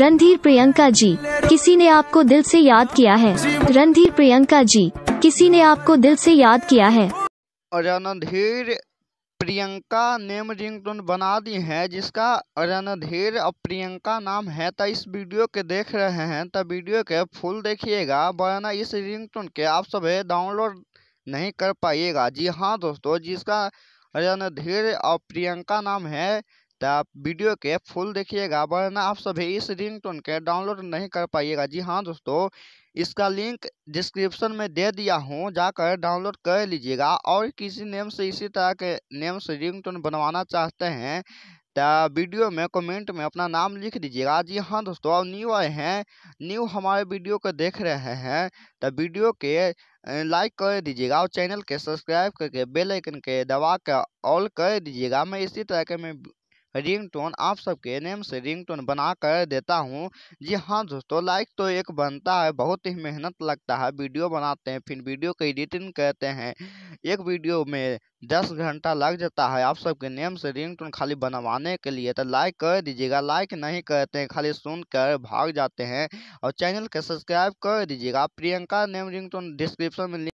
रणधीर प्रियंका जी किसी ने आपको दिल से याद किया है रणधीर प्रियंका जी किसी ने आपको दिल से याद किया है रणधीर प्रियंका नेम रिंगटोन बना दी है जिसका रणधीर और प्रियंका नाम है तो इस वीडियो के देख रहे हैं तो वीडियो के फुल देखिएगा वरना इस रिंगटोन के आप सब डाउनलोड नहीं कर पाइएगा जी हाँ दोस्तों जिसका रणधीर और प्रियंका नाम है तो आप वीडियो के फुल देखिएगा वरना आप सभी इस रिंगटोन के डाउनलोड नहीं कर पाइएगा जी हाँ दोस्तों इसका लिंक डिस्क्रिप्शन में दे दिया हूँ जाकर डाउनलोड कर लीजिएगा और किसी नेम से इसी तरह के नेम से रिंगटोन बनवाना चाहते हैं तो वीडियो में कमेंट में अपना नाम लिख दीजिएगा जी हाँ दोस्तों आप न्यू आए हैं न्यू हमारे वीडियो को देख रहे हैं तो वीडियो के लाइक कर दीजिएगा और चैनल के सब्सक्राइब करके बेल आइकन के दबा कर ऑल कर दीजिएगा मैं इसी तरह के मैं रिंगटोन आप सबके नेम से रिंगटोन बना कर देता हूँ जी हाँ दोस्तों लाइक तो एक बनता है बहुत ही मेहनत लगता है वीडियो बनाते हैं फिर वीडियो को एडिटिंग करते हैं एक वीडियो में दस घंटा लग जाता है आप सबके नेम से रिंगटोन खाली बनवाने के लिए तो लाइक कर दीजिएगा लाइक नहीं करते हैं खाली सुन कर भाग जाते हैं और चैनल को सब्सक्राइब कर दीजिएगा प्रियंका नेम रिंगटोन डिस्क्रिप्शन में